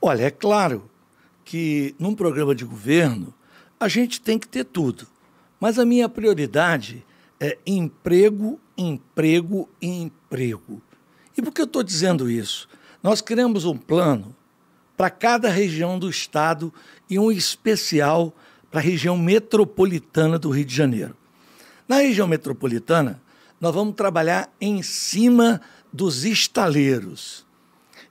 Olha, é claro que num programa de governo a gente tem que ter tudo, mas a minha prioridade é emprego, emprego e emprego. E por que eu estou dizendo isso? Nós criamos um plano para cada região do estado e um especial para a região metropolitana do Rio de Janeiro. Na região metropolitana, nós vamos trabalhar em cima dos estaleiros.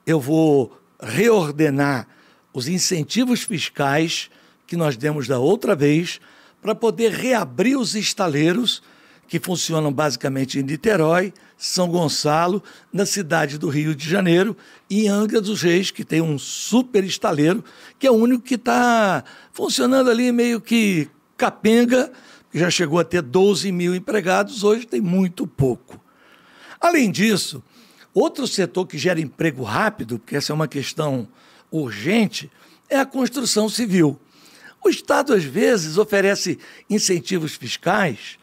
Eu vou reordenar os incentivos fiscais que nós demos da outra vez para poder reabrir os estaleiros que funcionam basicamente em Niterói, São Gonçalo, na cidade do Rio de Janeiro e em Angra dos Reis, que tem um super estaleiro, que é o único que está funcionando ali meio que capenga, que já chegou a ter 12 mil empregados, hoje tem muito pouco. Além disso, outro setor que gera emprego rápido, porque essa é uma questão urgente, é a construção civil. O Estado, às vezes, oferece incentivos fiscais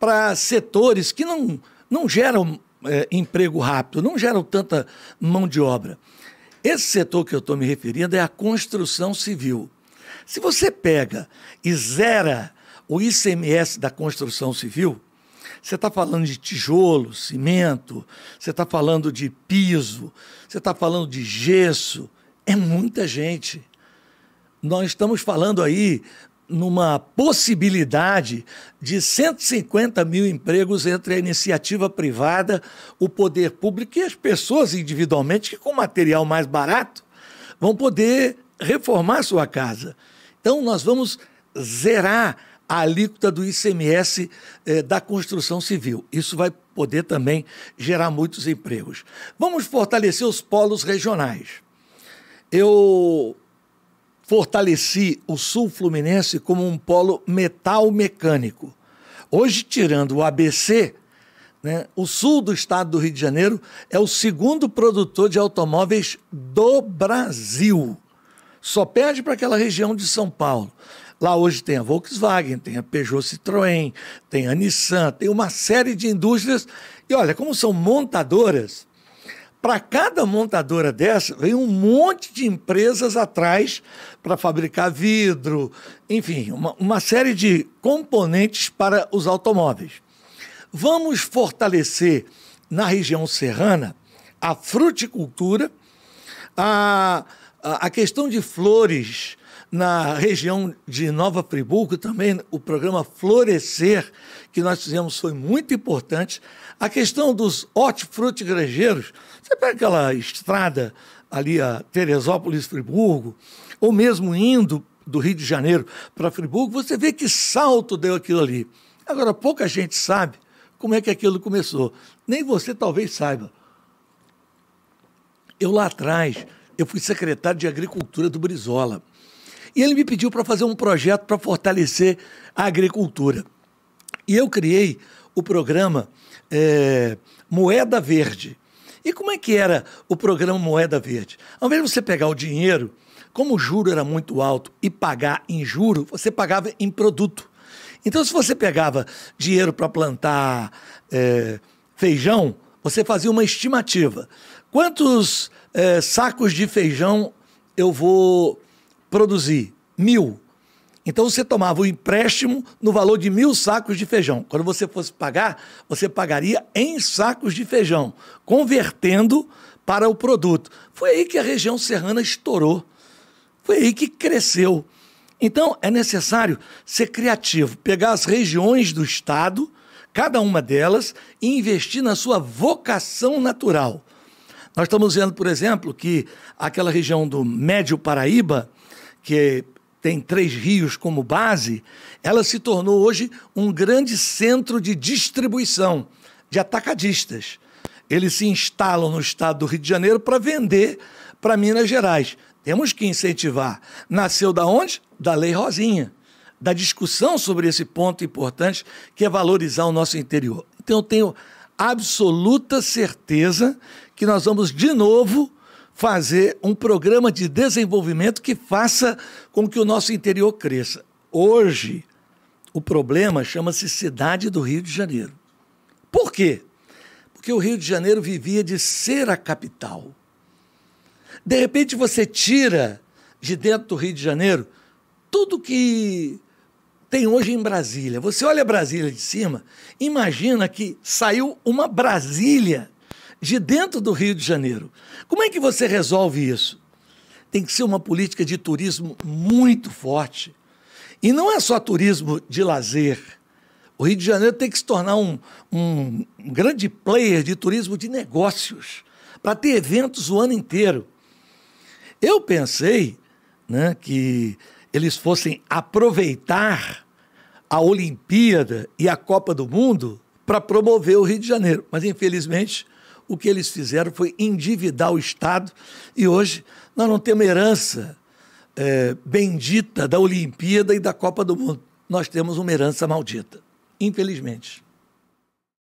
para setores que não, não geram é, emprego rápido, não geram tanta mão de obra. Esse setor que eu estou me referindo é a construção civil. Se você pega e zera o ICMS da construção civil, você está falando de tijolo, cimento, você está falando de piso, você está falando de gesso, é muita gente. Nós estamos falando aí numa possibilidade de 150 mil empregos entre a iniciativa privada, o poder público e as pessoas individualmente que, com material mais barato, vão poder reformar sua casa. Então, nós vamos zerar a alíquota do ICMS eh, da construção civil. Isso vai poder também gerar muitos empregos. Vamos fortalecer os polos regionais. Eu fortaleci o Sul Fluminense como um polo metal mecânico. Hoje, tirando o ABC, né, o sul do estado do Rio de Janeiro é o segundo produtor de automóveis do Brasil. Só perde para aquela região de São Paulo. Lá hoje tem a Volkswagen, tem a Peugeot Citroën, tem a Nissan, tem uma série de indústrias. E olha, como são montadoras, para cada montadora dessa, vem um monte de empresas atrás para fabricar vidro, enfim, uma, uma série de componentes para os automóveis. Vamos fortalecer na região serrana a fruticultura, a, a, a questão de flores, na região de Nova Friburgo também o programa Florescer que nós fizemos foi muito importante. A questão dos hortifruti grangeiros, você pega aquela estrada ali a Teresópolis Friburgo, ou mesmo indo do Rio de Janeiro para Friburgo, você vê que salto deu aquilo ali. Agora pouca gente sabe como é que aquilo começou. Nem você talvez saiba. Eu lá atrás, eu fui secretário de Agricultura do Brizola. E ele me pediu para fazer um projeto para fortalecer a agricultura. E eu criei o programa é, Moeda Verde. E como é que era o programa Moeda Verde? Ao invés de você pegar o dinheiro, como o juro era muito alto, e pagar em juro, você pagava em produto. Então, se você pegava dinheiro para plantar é, feijão, você fazia uma estimativa. Quantos é, sacos de feijão eu vou produzir mil, então você tomava o um empréstimo no valor de mil sacos de feijão. Quando você fosse pagar, você pagaria em sacos de feijão, convertendo para o produto. Foi aí que a região serrana estourou. Foi aí que cresceu. Então é necessário ser criativo, pegar as regiões do estado, cada uma delas, e investir na sua vocação natural. Nós estamos vendo, por exemplo, que aquela região do Médio Paraíba que tem Três Rios como base, ela se tornou hoje um grande centro de distribuição de atacadistas. Eles se instalam no estado do Rio de Janeiro para vender para Minas Gerais. Temos que incentivar. Nasceu da onde? Da Lei Rosinha, da discussão sobre esse ponto importante que é valorizar o nosso interior. Então eu tenho absoluta certeza que nós vamos de novo fazer um programa de desenvolvimento que faça com que o nosso interior cresça. Hoje, o problema chama-se cidade do Rio de Janeiro. Por quê? Porque o Rio de Janeiro vivia de ser a capital. De repente você tira de dentro do Rio de Janeiro tudo que tem hoje em Brasília. Você olha Brasília de cima, imagina que saiu uma Brasília de dentro do Rio de Janeiro. Como é que você resolve isso? Tem que ser uma política de turismo muito forte. E não é só turismo de lazer. O Rio de Janeiro tem que se tornar um, um grande player de turismo de negócios, para ter eventos o ano inteiro. Eu pensei né, que eles fossem aproveitar a Olimpíada e a Copa do Mundo para promover o Rio de Janeiro, mas infelizmente o que eles fizeram foi endividar o Estado e hoje nós não temos herança é, bendita da Olimpíada e da Copa do Mundo. Nós temos uma herança maldita, infelizmente.